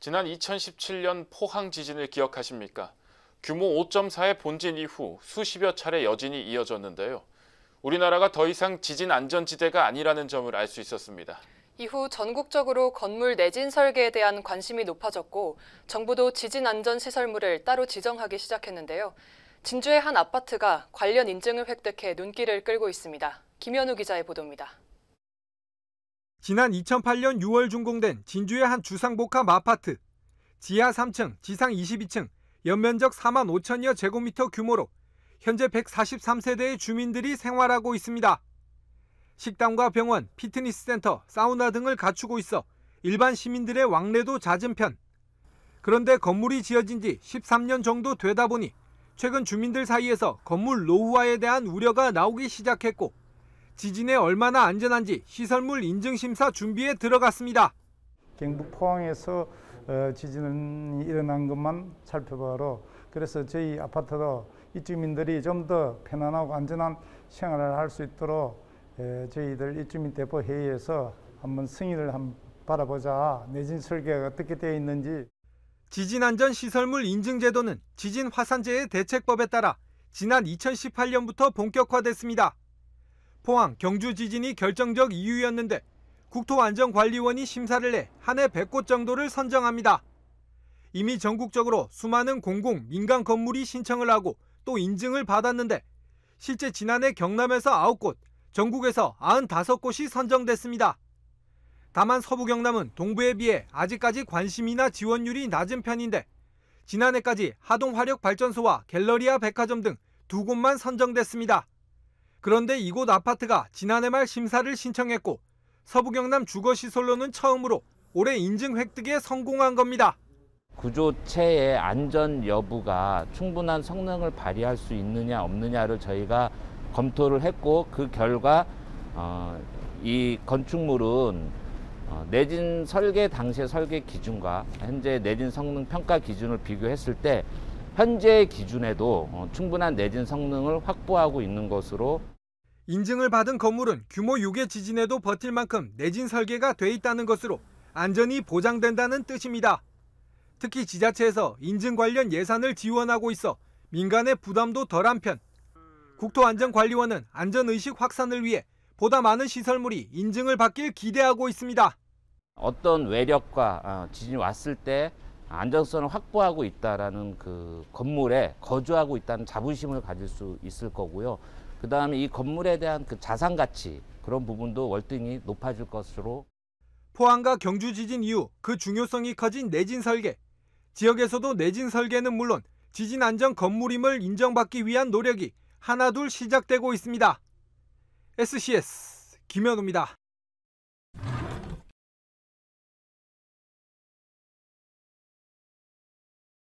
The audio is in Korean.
지난 2017년 포항 지진을 기억하십니까? 규모 5.4의 본진 이후 수십여 차례 여진이 이어졌는데요. 우리나라가 더 이상 지진 안전지대가 아니라는 점을 알 수 있었습니다. 이후 전국적으로 건물 내진 설계에 대한 관심이 높아졌고 정부도 지진 안전 시설물을 따로 지정하기 시작했는데요. 진주의 한 아파트가 관련 인증을 획득해 눈길을 끌고 있습니다. 김현우 기자의 보도입니다. 지난 2008년 6월 준공된 진주의 한 주상복합 아파트. 지하 3층, 지상 22층, 연면적 4만 5천여 제곱미터 규모로 현재 143세대의 주민들이 생활하고 있습니다. 식당과 병원, 피트니스 센터, 사우나 등을 갖추고 있어 일반 시민들의 왕래도 잦은 편. 그런데 건물이 지어진 지 13년 정도 되다 보니 최근 주민들 사이에서 건물 노후화에 대한 우려가 나오기 시작했고 지진에 얼마나 안전한지 시설물 인증심사 준비에 들어갔습니다. 경북 포항에서 어, 지진이 일어난 것만 살펴봐로 그래서 저희 아파트도 이 주민들이 좀 더 편안하고 안전한 생활을 할 수 있도록 어, 저희들 이 주민 대표 회의에서 한번 승인을 한번 바보자 내진 설계가 어떻게 되어 있는지 지진 안전 시설물 인증 제도는 지진 화산재해 대책법에 따라 지난 2018년부터 본격화됐습니다. 포항, 경주 지진이 결정적 이유였는데 국토안전관리원이 심사를 해 한해 100곳 정도를 선정합니다. 이미 전국적으로 수많은 공공, 민간 건물이 신청을 하고 또 인증을 받았는데 실제 지난해 경남에서 9곳, 전국에서 95곳이 선정됐습니다. 다만 서부 경남은 동부에 비해 아직까지 관심이나 지원율이 낮은 편인데 지난해까지 하동화력발전소와 갤러리아 백화점 등 두 곳만 선정됐습니다. 그런데 이곳 아파트가 지난해 말 심사를 신청했고 서부경남 주거시설로는 처음으로 올해 인증 획득에 성공한 겁니다. 구조체의 안전 여부가 충분한 성능을 발휘할 수 있느냐 없느냐를 저희가 검토를 했고 그 결과 어, 이 건축물은 어, 내진 설계 당시의 설계 기준과 현재 내진 성능 평가 기준을 비교했을 때 현재 기준에도 어, 충분한 내진 성능을 확보하고 있는 것으로 인증을 받은 건물은 규모 6의 지진에도 버틸 만큼 내진 설계가 돼 있다는 것으로 안전이 보장된다는 뜻입니다. 특히 지자체에서 인증 관련 예산을 지원하고 있어 민간의 부담도 덜한 편 국토안전관리원은 안전의식 확산을 위해 보다 많은 시설물이 인증을 받길 기대하고 있습니다. 어떤 외력과 어, 지진이 왔을 때 안정성을 확보하고 있다라는 그 건물에 거주하고 있다는 자부심을 가질 수 있을 거고요. 그 다음에 이 건물에 대한 그 자산 가치 그런 부분도 월등히 높아질 것으로. 포항과 경주 지진 이후 그 중요성이 커진 내진 설계. 지역에서도 내진 설계는 물론 지진 안전 건물임을 인정받기 위한 노력이 하나둘 시작되고 있습니다. SCS 김현우입니다.